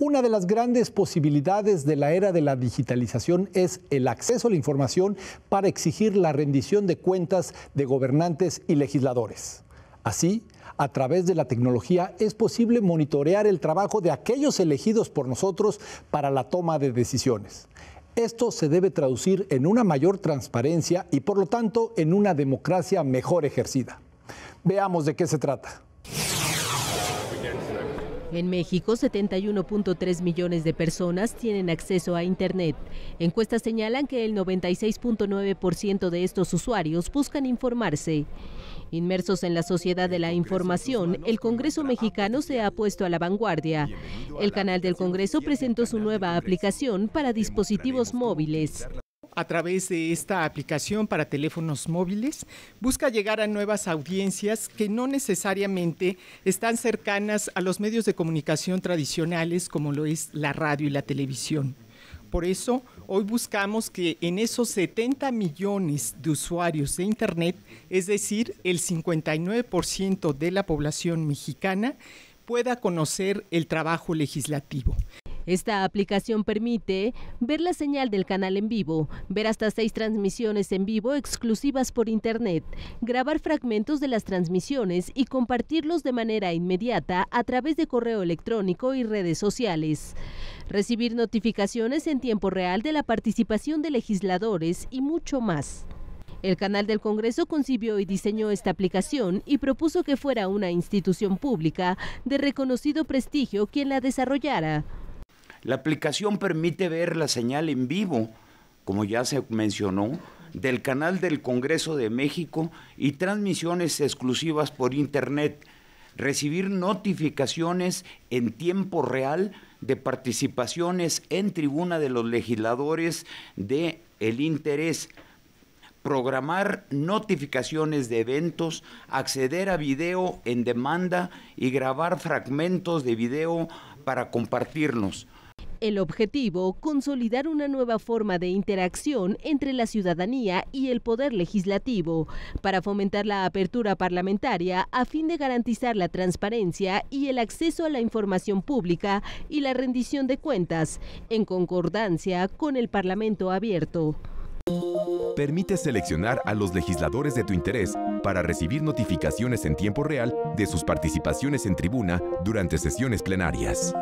Una de las grandes posibilidades de la era de la digitalización es el acceso a la información para exigir la rendición de cuentas de gobernantes y legisladores. Así, a través de la tecnología es posible monitorear el trabajo de aquellos elegidos por nosotros para la toma de decisiones. Esto se debe traducir en una mayor transparencia y por lo tanto en una democracia mejor ejercida. Veamos de qué se trata. En México, 71.3 millones de personas tienen acceso a Internet. Encuestas señalan que el 96.9% de estos usuarios buscan informarse. Inmersos en la sociedad de la información, el Congreso mexicano se ha puesto a la vanguardia. El canal del Congreso presentó su nueva aplicación para dispositivos móviles a través de esta aplicación para teléfonos móviles busca llegar a nuevas audiencias que no necesariamente están cercanas a los medios de comunicación tradicionales como lo es la radio y la televisión. Por eso, hoy buscamos que en esos 70 millones de usuarios de Internet, es decir, el 59% de la población mexicana, pueda conocer el trabajo legislativo. Esta aplicación permite ver la señal del canal en vivo, ver hasta seis transmisiones en vivo exclusivas por Internet, grabar fragmentos de las transmisiones y compartirlos de manera inmediata a través de correo electrónico y redes sociales. Recibir notificaciones en tiempo real de la participación de legisladores y mucho más. El canal del Congreso concibió y diseñó esta aplicación y propuso que fuera una institución pública de reconocido prestigio quien la desarrollara. La aplicación permite ver la señal en vivo, como ya se mencionó, del canal del Congreso de México y transmisiones exclusivas por Internet, recibir notificaciones en tiempo real de participaciones en tribuna de los legisladores de el interés, programar notificaciones de eventos, acceder a video en demanda y grabar fragmentos de video para compartirnos. El objetivo, consolidar una nueva forma de interacción entre la ciudadanía y el poder legislativo, para fomentar la apertura parlamentaria a fin de garantizar la transparencia y el acceso a la información pública y la rendición de cuentas, en concordancia con el Parlamento abierto. Permite seleccionar a los legisladores de tu interés para recibir notificaciones en tiempo real de sus participaciones en tribuna durante sesiones plenarias.